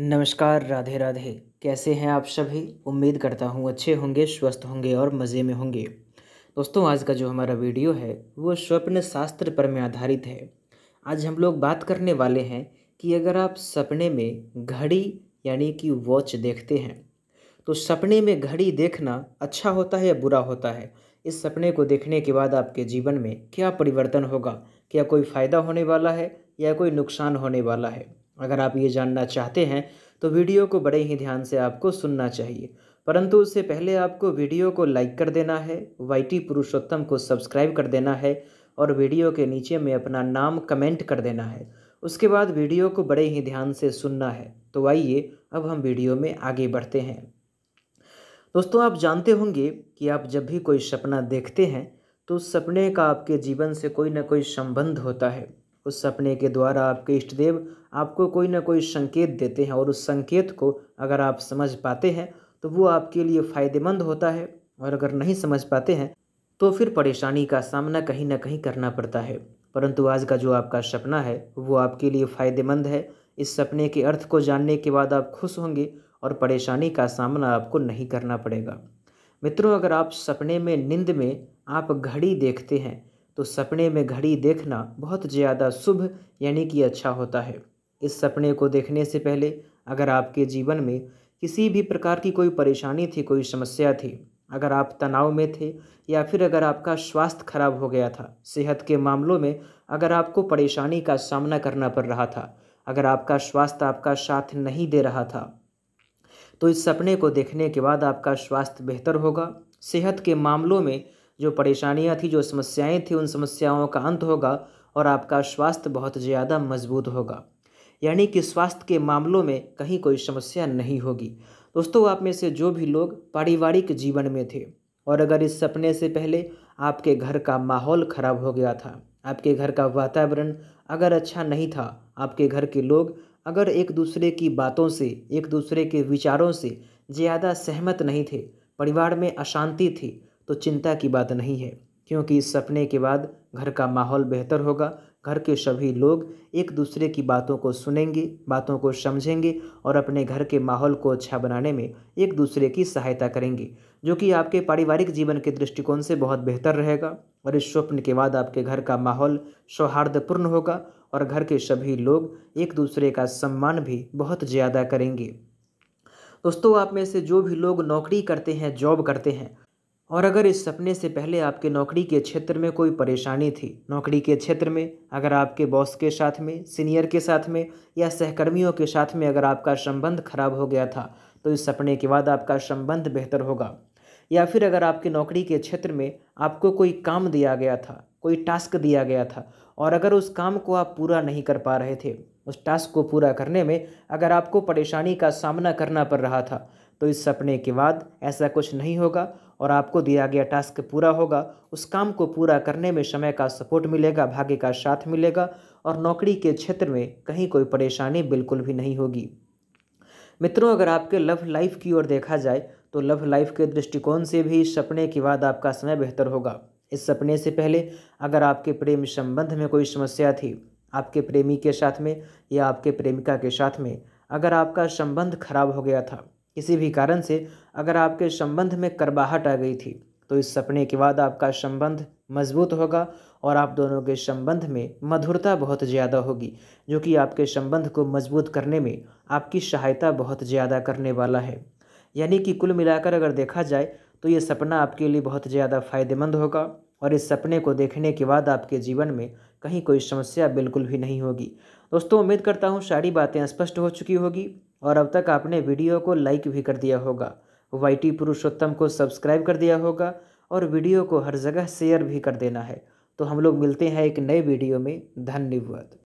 नमस्कार राधे राधे कैसे हैं आप सभी उम्मीद करता हूँ अच्छे होंगे स्वस्थ होंगे और मज़े में होंगे दोस्तों आज का जो हमारा वीडियो है वो स्वप्न शास्त्र पर में आधारित है आज हम लोग बात करने वाले हैं कि अगर आप सपने में घड़ी यानी कि वॉच देखते हैं तो सपने में घड़ी देखना अच्छा होता है या बुरा होता है इस सपने को देखने के बाद आपके जीवन में क्या परिवर्तन होगा क्या कोई फ़ायदा होने वाला है या कोई नुकसान होने वाला है अगर आप ये जानना चाहते हैं तो वीडियो को बड़े ही ध्यान से आपको सुनना चाहिए परंतु उससे पहले आपको वीडियो को लाइक कर देना है वाईटी पुरुषोत्तम को सब्सक्राइब कर देना है और वीडियो के नीचे में अपना नाम कमेंट कर देना है उसके बाद वीडियो को बड़े ही ध्यान से सुनना है तो आइए अब हम वीडियो में आगे बढ़ते हैं दोस्तों आप जानते होंगे कि आप जब भी कोई सपना देखते हैं तो उस सपने का आपके जीवन से कोई ना कोई संबंध होता है उस सपने के द्वारा आपके इष्ट देव आपको कोई ना कोई संकेत देते हैं और उस संकेत को अगर आप समझ पाते हैं तो वो आपके लिए फ़ायदेमंद होता है और अगर नहीं समझ पाते हैं तो फिर परेशानी का सामना कहीं ना कहीं करना पड़ता है परंतु आज का जो आपका सपना है वो आपके लिए फ़ायदेमंद है इस सपने के अर्थ को जानने के बाद आप खुश होंगे और परेशानी का सामना आपको नहीं करना पड़ेगा मित्रों अगर आप सपने में नींद में आप घड़ी देखते हैं तो सपने में घड़ी देखना बहुत ज़्यादा शुभ यानी कि अच्छा होता है इस सपने को देखने से पहले अगर आपके जीवन में किसी भी प्रकार की कोई परेशानी थी कोई समस्या थी अगर आप तनाव में थे या फिर अगर आपका स्वास्थ्य खराब हो गया था सेहत के मामलों में अगर आपको परेशानी का सामना करना पड़ रहा था अगर आपका स्वास्थ्य आपका साथ नहीं दे रहा था तो इस सपने को देखने के बाद आपका स्वास्थ्य बेहतर होगा सेहत के मामलों में जो परेशानियाँ थी जो समस्याएँ थी उन समस्याओं का अंत होगा और आपका स्वास्थ्य बहुत ज़्यादा मजबूत होगा यानी कि स्वास्थ्य के मामलों में कहीं कोई समस्या नहीं होगी दोस्तों आप में से जो भी लोग पारिवारिक जीवन में थे और अगर इस सपने से पहले आपके घर का माहौल खराब हो गया था आपके घर का वातावरण अगर अच्छा नहीं था आपके घर के लोग अगर एक दूसरे की बातों से एक दूसरे के विचारों से ज़्यादा सहमत नहीं थे परिवार में अशांति थी तो चिंता की बात नहीं है क्योंकि इस सपने के बाद घर का माहौल बेहतर होगा घर के सभी लोग एक दूसरे की बातों को सुनेंगे बातों को समझेंगे और अपने घर के माहौल को अच्छा बनाने में एक दूसरे की सहायता करेंगे जो कि आपके पारिवारिक जीवन के दृष्टिकोण से बहुत बेहतर रहेगा और इस स्वप्न के बाद आपके घर का माहौल सौहार्दपूर्ण होगा और घर के सभी लोग एक दूसरे का सम्मान भी बहुत ज़्यादा करेंगे दोस्तों आप में से जो भी लोग नौकरी करते हैं जॉब करते हैं और अगर इस सपने से पहले आपके नौकरी के क्षेत्र में कोई परेशानी थी नौकरी के क्षेत्र में अगर आपके बॉस के साथ में सीनियर के साथ में या सहकर्मियों के साथ में अगर आपका संबंध खराब हो गया था तो इस सपने के बाद आपका संबंध बेहतर होगा या फिर अगर आपके नौकरी के क्षेत्र में आपको कोई काम दिया गया था कोई टास्क दिया गया था और अगर उस काम को आप पूरा नहीं कर पा रहे थे उस टास्क को पूरा करने में अगर आपको परेशानी का सामना करना पड़ रहा था तो इस सपने के बाद ऐसा कुछ नहीं होगा और आपको दिया गया टास्क पूरा होगा उस काम को पूरा करने में समय का सपोर्ट मिलेगा भाग्य का साथ मिलेगा और नौकरी के क्षेत्र में कहीं कोई परेशानी बिल्कुल भी नहीं होगी मित्रों अगर आपके लव लाइफ की ओर देखा जाए तो लव लाइफ के दृष्टिकोण से भी सपने के बाद आपका समय बेहतर होगा इस सपने से पहले अगर आपके प्रेम संबंध में कोई समस्या थी आपके प्रेमी के साथ में या आपके प्रेमिका के साथ में अगर आपका संबंध खराब हो गया था किसी भी कारण से अगर आपके संबंध में करबाहट आ गई थी तो इस सपने के बाद आपका संबंध मजबूत होगा और आप दोनों के संबंध में मधुरता बहुत ज़्यादा होगी जो कि आपके संबंध को मजबूत करने में आपकी सहायता बहुत ज़्यादा करने वाला है यानी कि कुल मिलाकर अगर देखा जाए तो ये सपना आपके लिए बहुत ज़्यादा फायदेमंद होगा और इस सपने को देखने के बाद आपके जीवन में कहीं कोई समस्या बिल्कुल भी नहीं होगी दोस्तों उम्मीद करता हूँ सारी बातें स्पष्ट हो चुकी होगी और अब तक आपने वीडियो को लाइक भी कर दिया होगा वाई पुरुषोत्तम को सब्सक्राइब कर दिया होगा और वीडियो को हर जगह शेयर भी कर देना है तो हम लोग मिलते हैं एक नए वीडियो में धन्यवाद